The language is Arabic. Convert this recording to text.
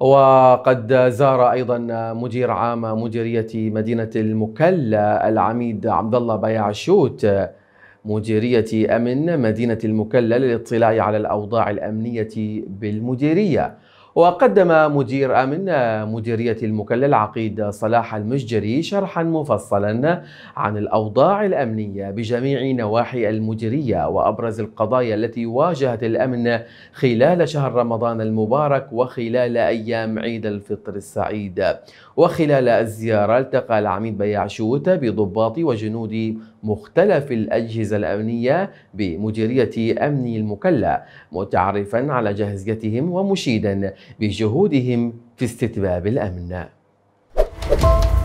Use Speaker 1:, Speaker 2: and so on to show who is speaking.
Speaker 1: وقد زار ايضا مدير عام مديريه مدينه المكلا العميد عبد الله بيعشوت مديريه امن مدينه المكلا للاطلاع على الاوضاع الامنيه بالمديريه وقدم مدير أمن مديرية المكلا العقيد صلاح المشجري شرحا مفصلا عن الأوضاع الأمنية بجميع نواحي المديرية وأبرز القضايا التي واجهت الأمن خلال شهر رمضان المبارك وخلال أيام عيد الفطر السعيد وخلال الزيارة التقى العميد بيعشوت بضباط وجنود مختلف الأجهزة الأمنية بمديرية أمن المكلا متعرفا على جاهزيتهم ومشيدا بجهودهم في استتباب الأمن